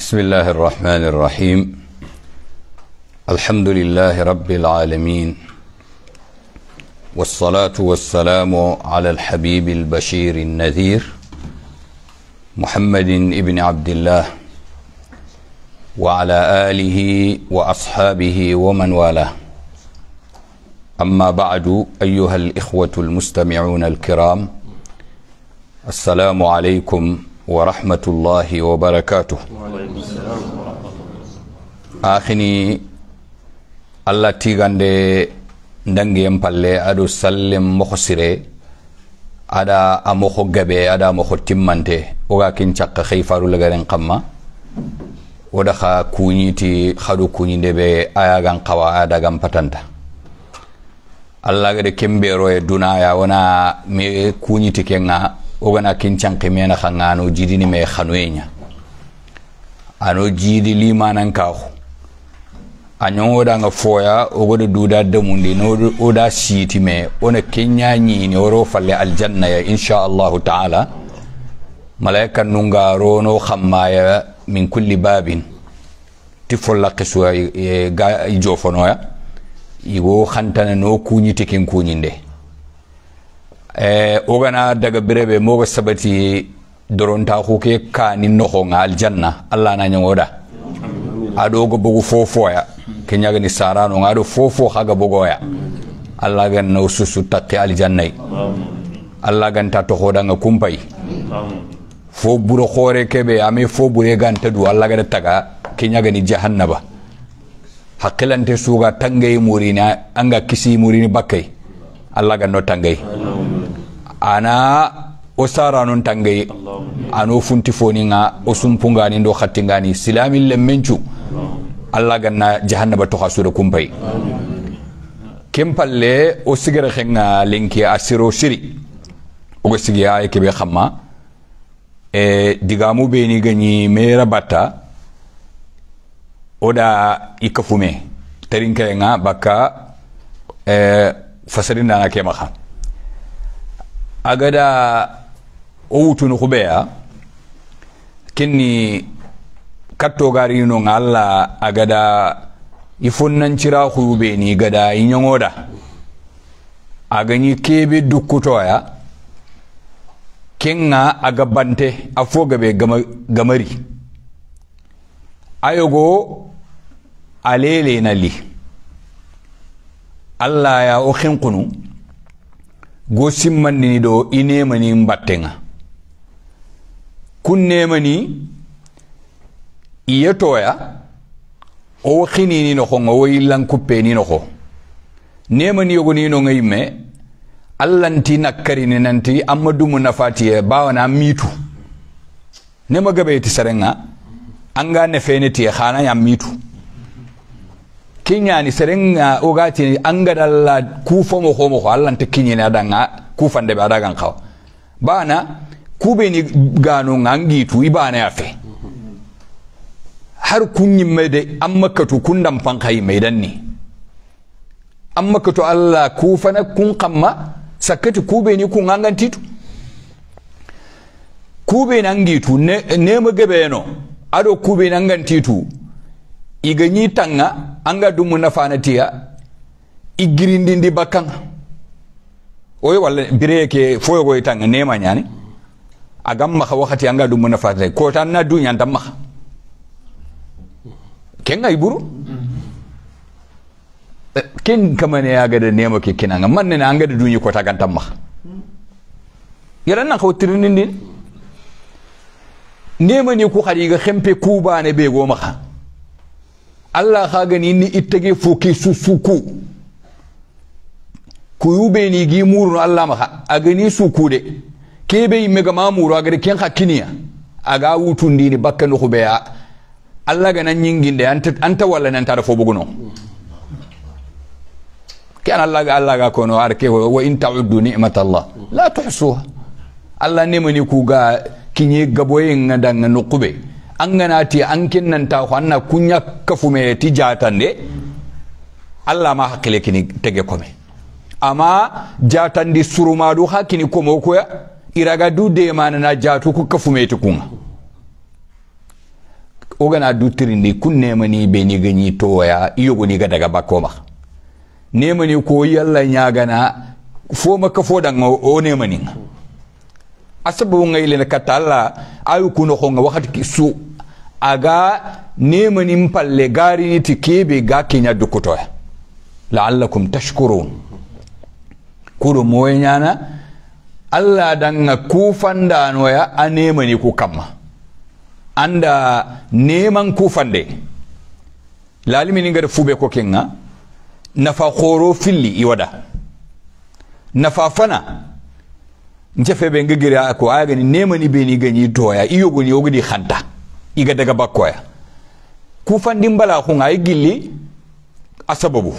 بسم الله الرحمن الرحيم الحمد لله رب العالمين والصلاة والسلام على الحبيب البشير النذير محمد ابن عبد الله وعلى آله وأصحابه ومن والاه أما بعد أيها الإخوة المستمعون الكرام السلام عليكم ورحمة الله وبركاته آخني الله تيغاندي ndangi yen palle aɗo sallen moho sire aɗa a moho gabe ada a moho timmante oga kin cakka xey faru lagaren kamma woda xa kuñiti xaɗo kuñinde ɓe ayagan xawa adagan patanta allah gede kembero e dunaya wona me kuñiti kenga wo gana kincankimena xanga jidi jidini me xanoye ña ano jiidi limanan kaxu a ñoŋo danga foya wo da duda damundi no wo da siiti me wo ne kenya ñiini woro falle aljanna ya insha allahu taala malaika nunga rono xammaya min kulli babin ti folla e, ga e, jofonoya iwo khantana no kunyi tikin kin kuñinde e ogana daga breɓe moga sabati doronta huke kani nohonga aljanna allah nañogoɗa aɗogo bogu fofoya ke ñagani saranoga aɗo fofo haga bogoya allah ganna o susu takki aljannayi allah ganta tohoɗanga kumpay fo ɓuuro hoore keɓe ama fo ɓuure ganta du allah gaɗa taga ke ñagani jahannaba hakkilante suga tangeye murini anga kisi murini bakkay allah ganno tangay ana wo saranun tangai ano funti foninga wo sumpungani do silami silamin mencu allah na jahannaba toxa suda kumpay ken o sigara sigere xenga linki a siro o ogo sigi a kebe khamma e digamu ni gani mera bata oda i kafume tarinkayenga bakka e, fasalin na ke maka agada kini katto kinni kattogarino ga allah cira kube ni gada a gani kebe dukkutoya kenga a bante afo gabe gamari ayogo alele na li alla ya o xenkunu go simmandini do i nemani mbattenga kun nemani iyetoya o xinini noxonga wo yillankuppeni noxo nemani yogoninonga yimme allanti nakkarini nanti ammadumu nafatiye bawana mitu nema gabeyeti serenga anga nefenetiye xana yam mitu kiñani serenga ogati angadalla kufomo homo kinya ni adanga kufandebe adagan kawa bana ni gano angitu ibana ya fe har mai de an makatu kun damfan kai mai danne an makatu allah kufana kun kamma kube ni kun angantitu kubeni angitu ne, nemu no. ado kube nangan titu. iga ñi tanga anga dumu nafanatiya igirindindi bakkanga oyo walla bireye ke foyogoye tanga nema ñani agam maha wakati anga dumu nafanatay kotan na duñantan maha kenga iburu eh, ken kamane agada nema ke kinanga man nene angada duñi kota gantan maha yaran nan haw tirindindin nema ni ku hadi ga hempe kubane be go maha allah ha gani ni ita ke foke yi ube ni gi muru allah maha de. Ke bai yi ga mamuru agade ken hakkiniya aga wutundini bakka no hubeya allah an ta wala nan ta da fobu boguno ke an allah ga allah ga kono har ke wa in tauddu Allah. la tuhsuha allah ne ga kinye gaboyin gaboyenga danga nukube. an anganati an ko kunya kafu kafume ti jatande allah ma hakile kini tege kome ama jatandi surumaɗu ha kini komo koya iraga du na jatu ku kafumeti o gana du tirindi kun nemani iyo gañi toya ga daga bako bakkoma nemani ko yalla fo ma kafo dan o nemaninga a asabu ngaylene katta katalla ayu nga wakati su aga nemenin palle garini ti kebe ga kenya dukuto la'allakum tashkurun kuro moye ñana allah danga noya a nemani ku kamma anda neman kufan kufande lalimini ngada fube ko kenga nafa horo filli i waɗa nafa fana nce feɓe ngegiri ko ni nemani ni ganyi doya i yogoni ogudi hanta iga daga bakkoya kufandin bala kun ayi gilli a sababu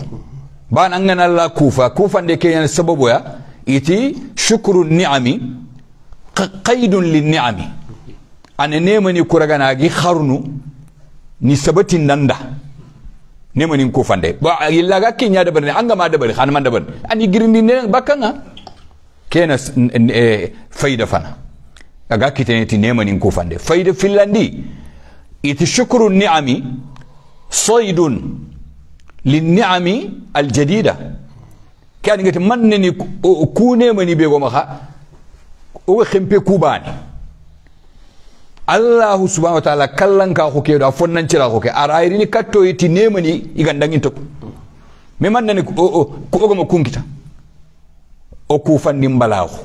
ban an gana kufa kufa kufan da ke sababu ya iti shukuru ni'ami qaidun lin ni'ami an nemani kuraga nagi, harnu ni sabatin nanda. da nemani kufan dai ba illa ga kin ya da bane an gama da bane han man da bane ani girindi ne bakanga kena e, faida fana aga kitene ti nemani kufan dai faida filandi iti shukru niami saidun linniami aljadida kani ngati mannani kunemani ɓe goma ha owe kubani allahu subhanahu wa taala kallanka ko keɗo a fonnancira ko ke ara irini kattoyti nemani igan dangin tokko mi mannani ko ogoma kunkita o kufanni mbalaako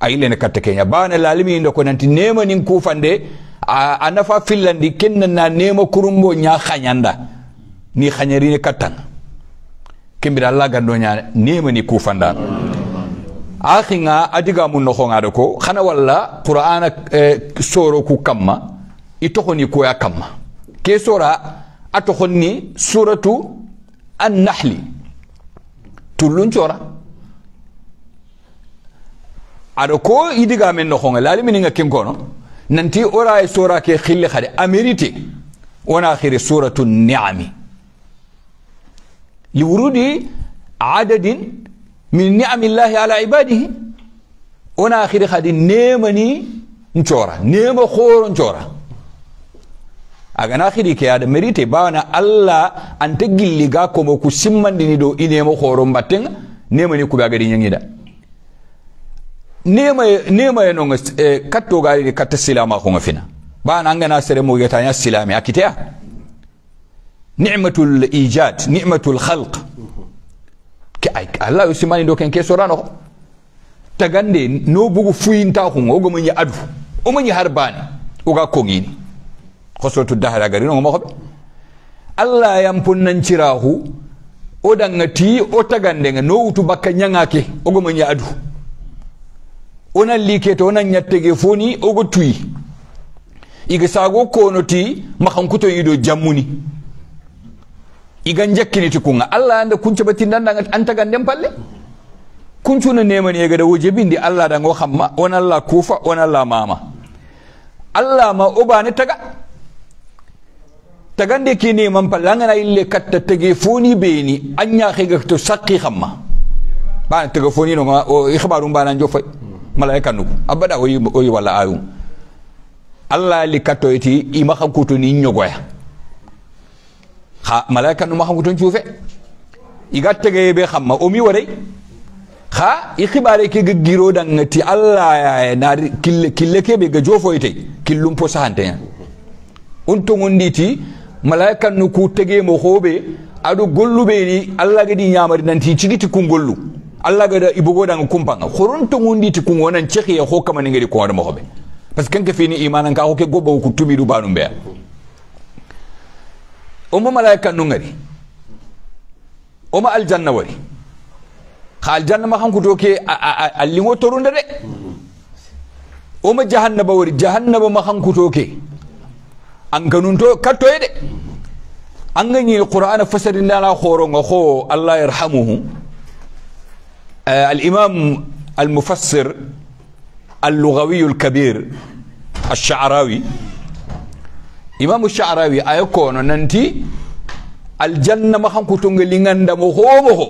a yillene katta keña bana laalimi inde ko nanti nemanin kufande a, nafa finlandi ken nana nema kurumbo ña khanyanda ni khanyarine katanga kembira alla gando nya nema ni kufanda akhinga adiga mu no khonga ko khana walla qur'ana eh, soro ku kamma i ko koya kamma ke sora atokhoni suratu an-nahli tulun chora ado ko idiga men no khonga mininga kenkono nanti ora e sora ke khille khade amerite wona akhiri suratu ni'ami liwurudi adadin min ni'amillahi ala ibadihi wona akhiri khadi nemani ncora nema khoro ncora agana khiri ke ada merite bawana allah ante gilliga komo ku simmandini do inemo khoro mbatten nemani kuɓe agadi ñangida nema yenonga eh, kattogaɗiɗi katta silama konga fina na angana sere mogetaña silame a akitea nimatul ijad nimatul khalq ke ay allah yo simani do ken ke soranoxo tagande no bugu fuyinta xunga ogomañi adu omañi har bane oga kongini xosotu dahara garinongo moxoɓe allah yam ponnanciraxu o danga ti o tagandenga no wutu bakka ñanga ke ogomañi adu onan likete onan ñattege foni ogo tuyi iga sago konoti mahankuton ido jammuni igan ti kunga allah anda anta gandem palle kuncuna nemani egada wo jebindi allah dango hamma Ona allah kufa ona allah mama allah ma obane taga tagande ke neman palle angana ille katta tege foni beni an ñaxega to sakki hamma bana tega foni noga i xabarum banan jo fay malaika nugu abada oyi oyi wala ayu alla li kato iti ima hakutu ni nyogoya ha malaika numa hakutu chufe igatte tege be khamma omi wari ha i xibare ke ga giro dangati alla na kille kille ke be ga jofo ite killum po sahante ya un to ngonditi malaika nu ku tege mo hobe adu gollu be ni alla ga di nyamari nanti cigiti gollu. Allah da kumpa nga khuruntu ngundi ti kugonan ya ho kamanengedi kogoda mogoɓe par ce pas kenke fini imananka hoke goɓo ko tumiɗu banum ɓeya omo malaika nu gari omo aljanna wari kha aljanna makham hankuto ke a ligo torunde de oma jahannaba wari jahannaba ma hankuto ke an kato kattoye de an gañi qur'ana khoro nga ho allah yarhamuhu آه، الإمام المفسر اللغوي الكبير الشعراوي إمام الشعراوي أيكون أيوة ننتي الجنة ما هم كتونغ لينغان دا مخوبه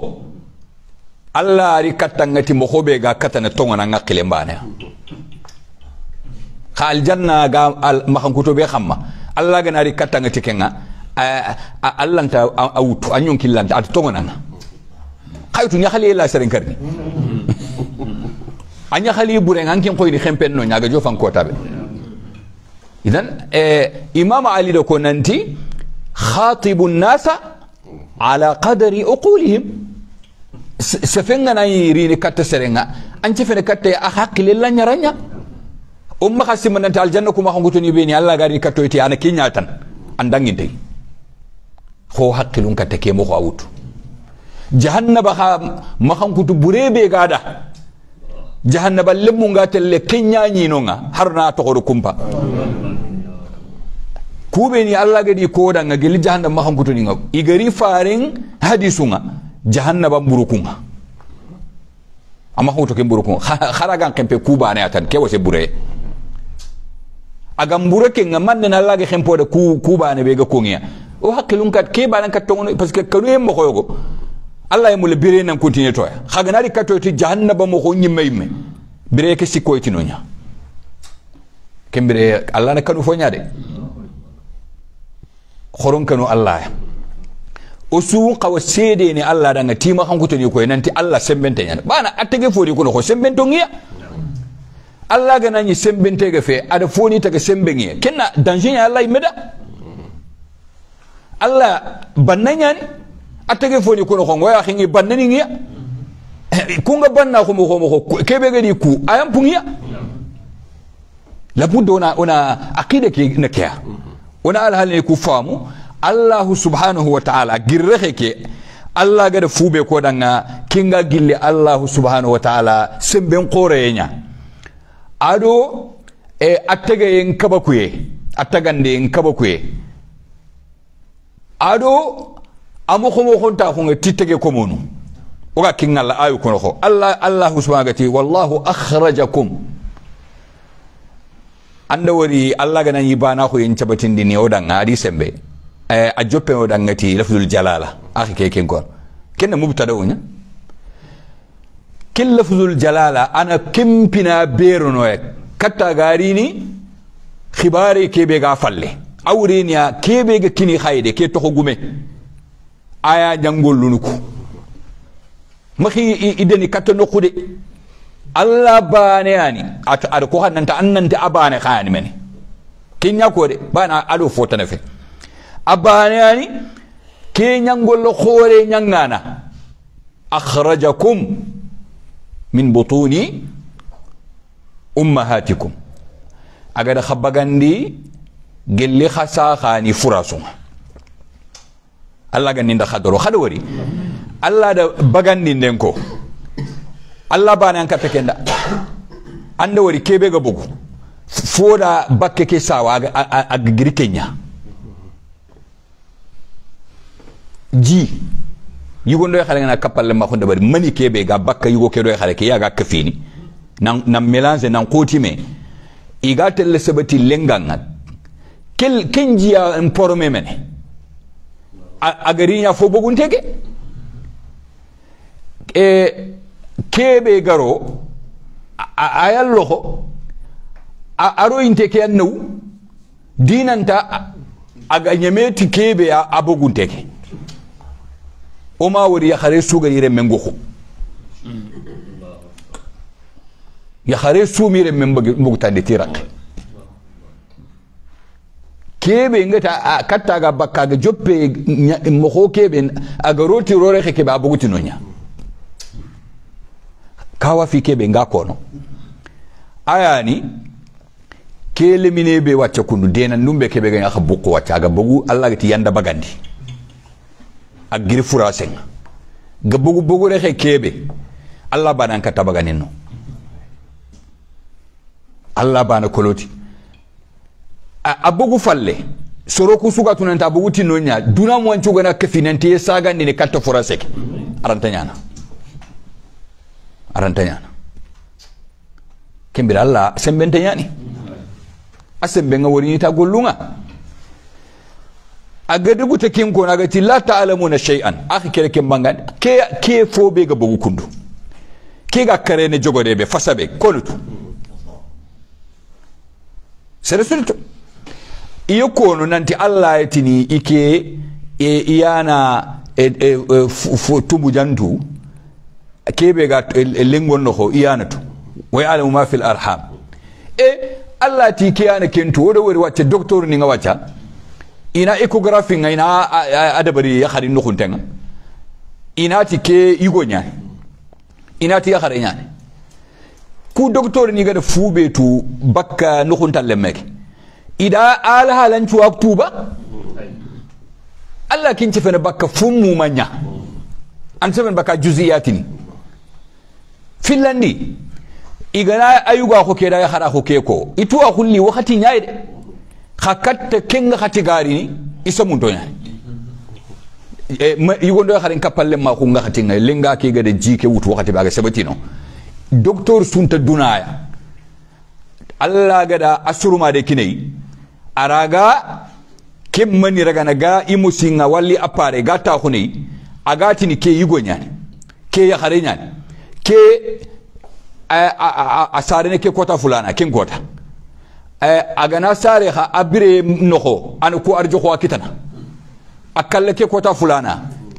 الله ركتا نتي مخوبه غا كتن تونغ نغا قلمبانا خال جنة ما هم كتوبه خمّا الله غنا ركتا نتي كنغا آه، آه، الله انت أوتو أنيون كيلان أتونغ نغا kaytu ñaxali la seren karni a ñaxali buren an ken ni xempen no ñaga jofan kotaɓe idan eh, imam ali do ko nanti khatibu nasa ala qadari uqulihim sefenga nayi rini kat serenga an cefene katta a hakkile la ñaraña umma xa simanante aljanna kuma xongutoni ɓeni allah gari kattoyti ana kiña tan an dangintey xo hakkilun katta ke moxo a wutu jahannaba ha bure be gada jahannaba lemmu nga telle kenya nga har na toxodo kumpa kuɓeni allah gadi nga geli jahannaba nga igari hadisu hadisunga jahannaba amma a mahankuto ke mburukunga kempe kuba ne tan ke wose bureye aga mbure kenga mannen allah ge kuba ne be ga kongiya o hakkilun kat ke banan kat tongo parce que kanu ko. moxoyogo alla ye mule bire nan continue toya haganari katoy ti jahannaba mo ko me. yimme bire ke sikkoy tino nya kembire alla na kanu fo nya de horon kanu Allah ya o suun kawa seede ni alla danga tima hankutoni koye nanti alla sembente ñana bana attege fori kono ko sembento ngiya alla ga nañi sembentege fe aɗa foni taga sembe ngiya kenna danger ña alla yimmeda alla banna ñani atege foni kuno kongo ya xingi bannaningiya kunga banna xumu xomoxo kebe gedi ku ayam pungiya labudda ona ona aqida ke na keya ona alhalini ku faamu allah subhanahu wa taala girrexe ke allah gada fube fuube danga kinga gille allah subhanahu wa taala semben qooreye ña ado e attagaye n kabakuye attagande n kabakuye aɗo amu xomo xonta xonge ti tege komonu oga la ayu kono xo allah allahu subhana gati wallahu akhrajakum anda wari allah ganan yibana xoyen cabatindini o danga di sembe e, a joppen o dangati lafdul jalala axi ke ken kono kenne mubtada uña ken lafdul jalala ana kempina e katta garini xibare kebe ga falle awreniya kebe ga kini xayde ke toxo gume aya idani katta ideni kattanoqude allah baneyani ar ko hannanta abane khani bane xayani mene de bana aɗo fotana fe abane baneyani ke ñangollo khore nyangana akhrajakum min butuni ummahatikum agada khabagandi gelli khasa khani furasunga Allah ninda da khado wari allah da bagan ninden ko allah bane an katta kenda anda wari kebe ga bugu foda bakke ke sawa a gigiri ji yi doy xale na kapal ma hunde bari mani kebe ga bakka yugo ke doy xale ke yaga kafini nan nan melange nan koti me igatel sabati lenganga kel kenjiya en me mene a garin ya fo bugun teke e kebe garo a yalloho a aroyinte ke an nawu dinanta aga ñameti ya a bogunteke oma wori yahare sugari remmen goxu yahare suumi remmen ta ti rak kebe ngata katta ga bakka ga joppe moko kebe aga roti rore ke ba buguti nonya kawa fi kebe nga kono ayani kele mine be wacce kunu dena numbe kebe ga ha buko wacce aga bugu Allah ga ti yanda bagandi ak giri fura ga bugu bugu re kebe Allah banan ka tabaganin no Allah bana koloti abugu falle soroku suga tunanta abugu tinno nya duna mo ancugo na kefinanti saga ni ne katto forasek arantanyana arantanyana kembira alla sembentanyani asembenga wori ta gollunga agadi gute kin kona gati la ta'lamuna shay'an akhi kere kin bangan ke ke fobe ga bugu kundu ke ga kare ne jogode be fasabe kolutu sere sultu ikonu nanti allah tini ike e iyana e, e, e, tubu jantu kebe ga e, e, lingon noho iyana tu wai alamu ma fil arham e allah ti ke yana kentu wada wari wacce doktor ni nga wacca ina ecography nga ina adabari ya khari nukuntenga ina ti ke yugo nyani ina ti ya khari nyani ku doktor ni ga da fube tu bakka nukuntan lemmeke ida ala halan cuwa tuba allah kin baka fumu manya an cefen bakka jusiyatini finlandi igana ayuga ko da ya hara ko itu ituwa hulli wakati nyaay de khakatta kenga khati garini isamun to nyaay e ndo haren kapalle ma ko nga khati ngay lenga ke gade jike wut wakati baga sabatino docteur sunta dunaya allagada asurumade kinei araga kemmani ragana ga imusinga walli appare ga ga tini ke yigo ñani ke yaxare ñani ke a, a, a, a ne ke kota fulana kin kota a gana sare ha a bire noxo an ku arjoxoa kitana a kalle ke kota fulana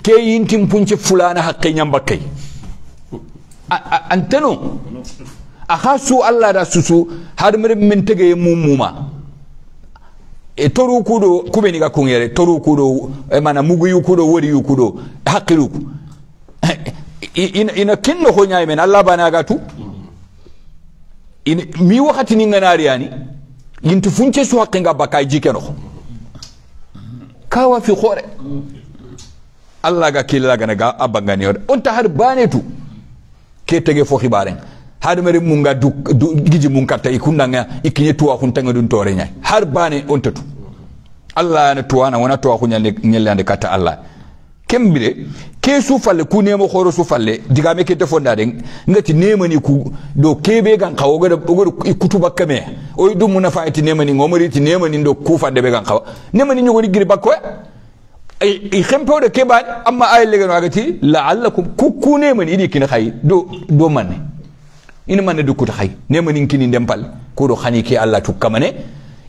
ke yintin punci fulana xaqe ñambakkey antenu akhasu xa allah da susu har mere min tege mumuma e toru kudo kubeni ga kungere toru kudo e mana mugu yu kudo wori yu kudo haqilu ina, ina kinno honya nyaay men allah bana ga tu in, mi wakati ni nganari yani yintu funche su haqqinga bakay jikeno kawa fi khore allah ga killa na ga abangani on ta har bane tu ke tege fo xibaren har mere mun ga giji mun katta i kunnanga i kiñe tuwa xuntanga dun tore ñay har bane on tetu allah ne tuwana wona tuwa xu ñellande katta allah kembire ke su falle ku nemo xoro su falle digame ke defonda den ngati nemani ku do kebe gan xaw ogoda ogoda i kutuba o du muna fa ti nemani ngomori ti nemani do ku fadde be gan xaw nemani ñogoni giri bakko e, e i xempewde keɓaani amma aye legano agati laallakum ku ku nemani idi kina xayi do do manne ina mane du kuta hay nemani kini ndempal kuɗo hani ke allah tukkamane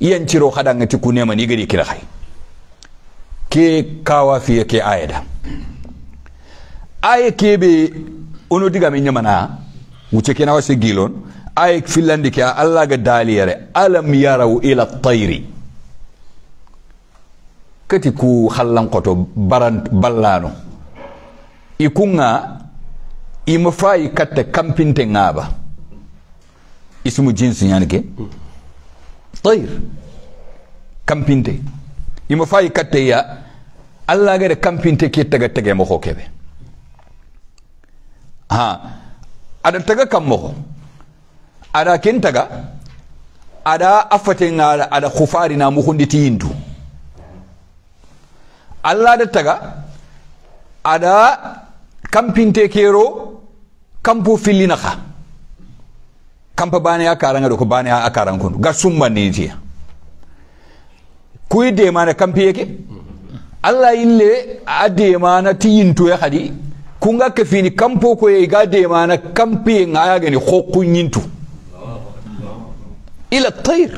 iyanciro haɗangati ku nemani igari kira hay ke kawa fiye ke ayada aye kebe ono digame ñamana wuce kenawa se gilon aye fillandi ke allah ga daliyere alam yaraw ila tayri kati ku hallankoto baran ballano i kunga ima fayi katta kampinte ŋaba ismu jinsi ké ke tayr i ma fayi katteya allah gada kampinte ke taga tege mokho kébé ha ada taga kan mokho ada ken taga aɗa a fatenga aɗa xufarina muxunditi yindu allah da taga aɗa kampinte kero kampo nakha kampa bani a akaranga ku bani a akaranga kundu gasumba niti kuyi demana kampi yake allah le a demana ti ya hadi kunga kefini kampo koye iga demana kampiye ngaya geni yin yintu ila tayr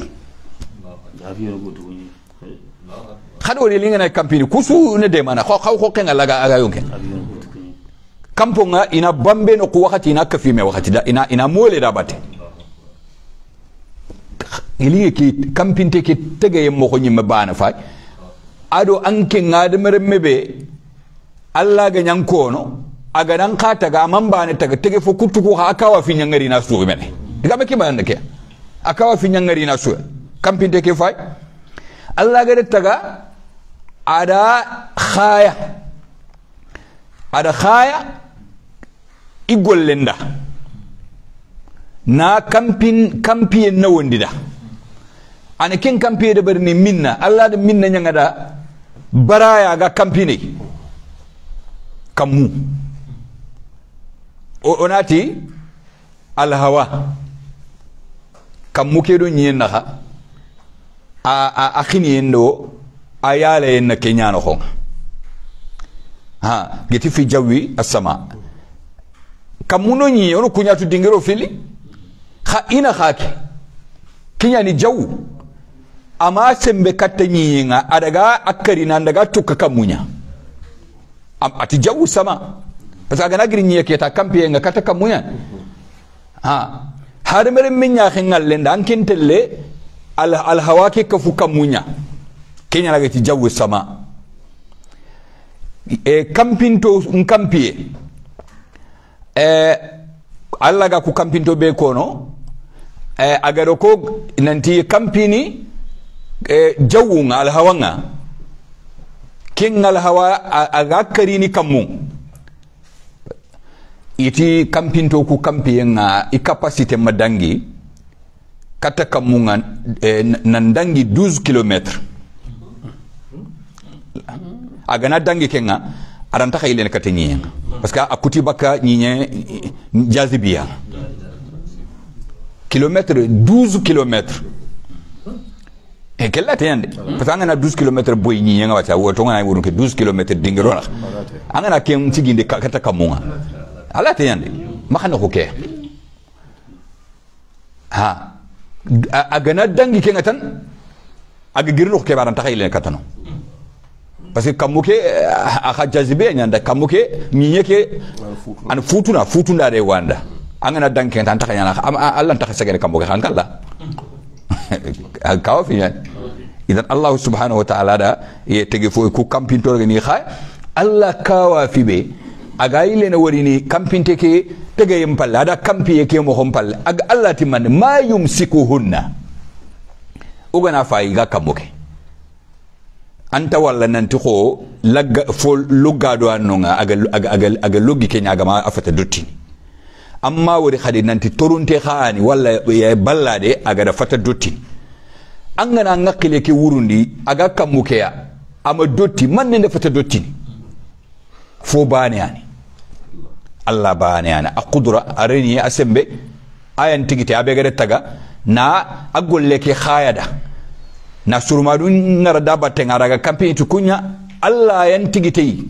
hade wani lingana ni kusu ne demana haw hokken a aga yonken kampo nga ina bambe no ku wakati ina mai wakati da ina, ina mole da bate ilinge ki kampinte ki tege moko nyimme bana fay ado anke ngade mere mebe alla ga nyankono aga dan ka taga amman bana taga tege fo kutu ko haka wa finya ngari na suwi mene diga me ki bana ke aka wa finya ngari na suwi kampinte ki fay alla ga taga ada khaya ada khaya igollenda na kampin kampiyen na wondida ane ken kampiyede bari ni minna de minna ñagada baraya ga kampi kam kamu o onati al hawa kamu ke do naxa a, a, a akhini ɗo ayale en na ke ha geti fi jawi asama kam no ñi ono kuñatu dingero fili kha ina xaake kiñani jawu ama sembe katta ñiñinga adaga akkarina ndaga tukka kammuña ati jawu sama parce que agana giri ñiye keta kampiyenga kata kammuña ha har mere min ñaxe ngalle nda ankintelle alhawa ke kafu kammuña keñanagati jawu sama e kampinto n e allah ku kampinto be kono e agaro ko nanti kampini Eh, alhawa nga alhawanga ken a aga karini kammu iti kampinto ku kampiyenga i capacité ma kata kammunga nga nan dangi 12 aga na dangi kenga aranta xayilen kata ñiñenga parce que a kuti bakka ñiñe jazibiya kilometre 12 kilometre e kella tende parce que an 12 km boy ni nga wata woto togana wurun ke 12 kilométre dingirona an gana ke tiginde kata kamunga ala tende ma xana ko ke ha a gana dangi ke ngatan aga girino ke baran taxay len katano parce que kamuke a axa jazibe a ñanda kammu ke ñiñe ke an futuna futuna futundare wanda an gana dangi kenga tan taxa ñana allan taxa segene kammu ke xan kalla kawa fiñani eh? idan allahu subhanahu wa taala da ye tege fo ku kampintoroge ni xay allah kawa fi fiɓe aga yilene warini kampinte ke tegeyen palle ada kampiye ke moxon palle aga allah timmande ma yumsikuhunna ugana fayi ga kammo ke anta walla nanti xo lagga fo luggado an nonga aga, aga, aga, aga loggi keña agama a fata dottini amma wuri hadi nanti torunte haani walla e ballade da fata dotti an gana an ngakile ke wurundi aga kammu keya ama dotti man ne nde fata dotti fo bani baneyani allah baneyani a kudura a reniye a sembe ayan tigite abe gada taga na a ke hayada na surumadu ngara da batten araga kampe iti kunya allah yan tigitei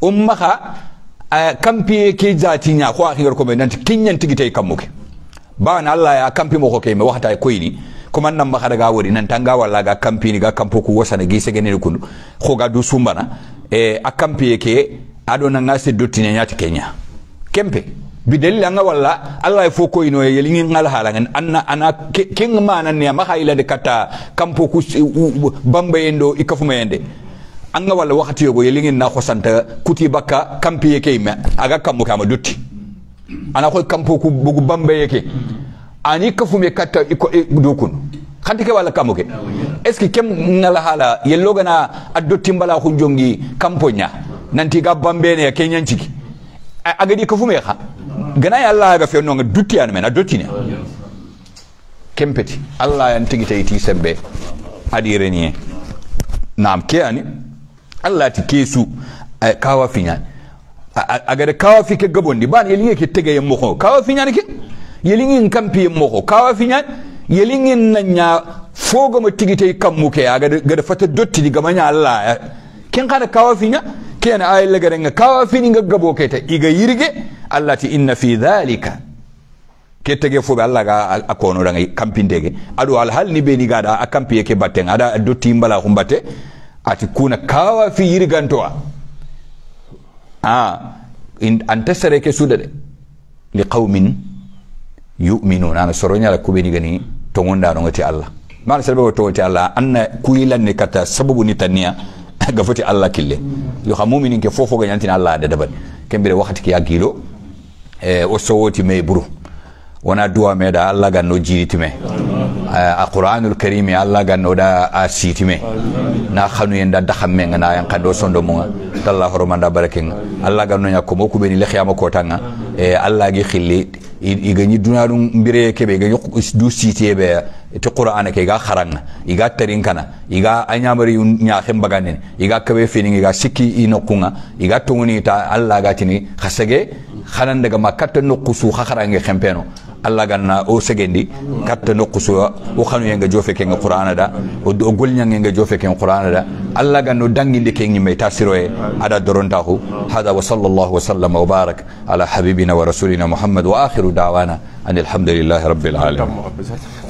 ummaha Eh, kampi ke zati nya ko akhir ko men nanti kinyan tigi tay kamuke bana allah ya kampi mo ko ke me waxta ko yini ko man nam baxada ga wori nan tanga wala ga kampi ni ga kampo ko wosana gi se gene ko ko ga du sumbana e eh, a kampi ke ado adona ngase nya ti kenya kempe bi dalil anga walla allah e fo ino e yelingi ngal hala halangen anna ana king manan ne ma hayla de kata kampo ku bambayendo ikafuma yende anga wala wakati yogo yelingi na kwa santa kutibaka kampi yeke ime aga kammo kama duti ana koy kampo ku bambe yeke ani kafume katta iko e eh, dokun xanti wala walla ke eski kem ngala hala yeloga na dotti mbala xu jongi kampo ña nanti ga bambene ke aga di kafume xa gana ya allah aga ga fewnonga dutti an men duti dottine kempeti allah ya tigita tayiti sembe adire adirenie nam ke ni allah ti su eh, a kawa fiñani agada kawa fi ke gabondi ban yelinge ke tege yemmo ko kawa fiñani ke yelingin kampi yemmo moko kawa fiñani yelingin na nya fogama tigitey kammu ke agada gada fata dottidi gamaña allah eh. kin kada kawa fiña na ayi lagarenga kawa fininga gabo ta iga yirge allah ti inna fi zalika. ke kettege fobe allah ga a konoɗanga al'hal ni alhaalni ɓeni gaɗa a kampiye ke batten aɗa dotti mbala ko batte ati kuna kawa fi yirgantowa a ah, an ta sareke suda de li qaumin yuminuna ana soroñala kuɓeni gani ti allah mana sababu wo togoti allah anna kuyilanni kata sababu ni tanniya gafoti allah kille yo xa muminin ke fofo ga ñantina allah ada dabani kembire waxati ke ya giilo e eh, wo sowoti may buru wona duwa meeɗa allah ganno eh, a qour'anul karimi allah da a siitime na hanuyen da daham men ga nayan kande o sondo muga talla horomanda barakenga allah ganno ñakkomo kuɓeni lehiyama kotanga e eh, allah gi xilli igañi duna ɗum mbireye keɓe gañi du siiteɓeya iti qur'ana ke iga kharanga iga tarin kana iga anyamari nya bagane iga kabe fini iga siki inokunga iga tunguni ta Allah ga tini khasage khanan daga makatta nuqusu kharange khempeno Allah ganna o segendi katta nuqusu o khanu yenga jofe ke qur'ana da o gol nyange nga jofe ke qur'ana da Allah ganno danginde ke ngi meta siroe ada doronta hu hada wa sallallahu wa sallama wa barak ala habibina wa rasulina muhammad wa akhiru da'wana anil hamdulillahi rabbil alamin